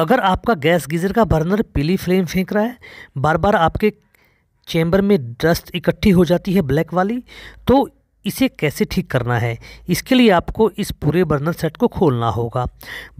अगर आपका gas geyser का बर्नर पीली फ्लेम फेंक रहा है बार बार आपके चैम्बर में डस्ट इकट्ठी हो जाती है ब्लैक वाली तो इसे कैसे ठीक करना है इसके लिए आपको इस पूरे बर्नर सेट को खोलना होगा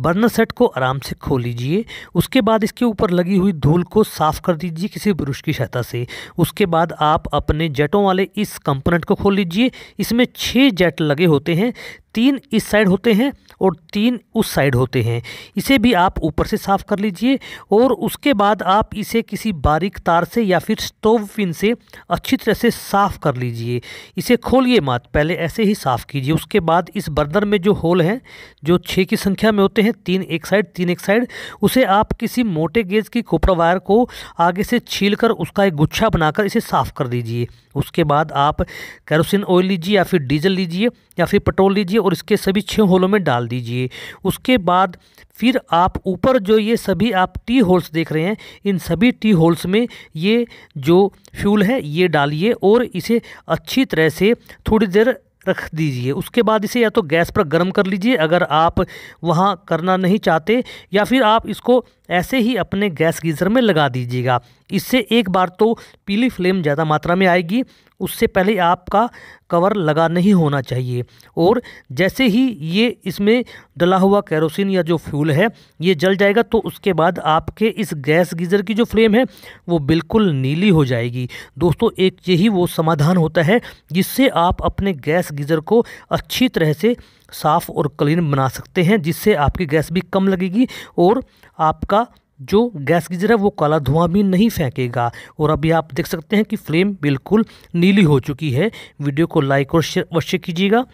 बर्नर सेट को आराम से खोल लीजिए उसके बाद इसके ऊपर लगी हुई धूल को साफ़ कर दीजिए किसी ब्रश की सहायता से उसके बाद आप अपने जेटों वाले इस कंपोनेंट को खोल लीजिए इसमें छः जेट लगे होते हैं तीन इस साइड होते हैं और तीन उस साइड होते हैं इसे भी आप ऊपर से साफ़ कर लीजिए और उसके बाद आप इसे किसी बारीक तार से या फिर स्टोव पिन से अच्छी तरह से साफ़ कर लीजिए इसे खोलिए मत पहले ऐसे ही साफ़ कीजिए उसके बाद इस बर्नर में जो होल हैं जो छः की संख्या में होते हैं तीन एक साइड तीन एक साइड उसे आप किसी मोटे गेज की कोपरा वायर को आगे से छील कर उसका एक गुच्छा बनाकर इसे साफ़ कर दीजिए उसके बाद आप कैरोसिन ऑयल लीजिए या फिर डीजल लीजिए या फिर पेट्रोल लीजिए लीजिए और इसके सभी छः होलों में डाल दीजिए उसके बाद फिर आप ऊपर जो ये सभी आप टी होल्स देख रहे हैं इन सभी टी होल्स में ये जो फ्यूल है ये डालिए और इसे अच्छी तरह से थोड़ी देर रख दीजिए उसके बाद इसे या तो गैस पर गर्म कर लीजिए अगर आप वहाँ करना नहीं चाहते या फिर आप इसको ऐसे ही अपने गैस गीज़र में लगा दीजिएगा इससे एक बार तो पीली फ्लेम ज़्यादा मात्रा में आएगी उससे पहले आपका कवर लगा नहीं होना चाहिए और जैसे ही ये इसमें डला हुआ कैरोसिन या जो फ्यूल है ये जल जाएगा तो उसके बाद आपके इस गैस गीज़र की जो फ्लेम है वो बिल्कुल नीली हो जाएगी दोस्तों एक यही वो समाधान होता है जिससे आप अपने गैस गीज़र को अच्छी तरह से साफ़ और क्लीन बना सकते हैं जिससे आपकी गैस भी कम लगेगी और आपका जो गैस गीजर है वो काला धुआं भी नहीं फेंकेगा और अभी आप देख सकते हैं कि फ्लेम बिल्कुल नीली हो चुकी है वीडियो को लाइक और शेयर अवश्य कीजिएगा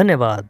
धन्यवाद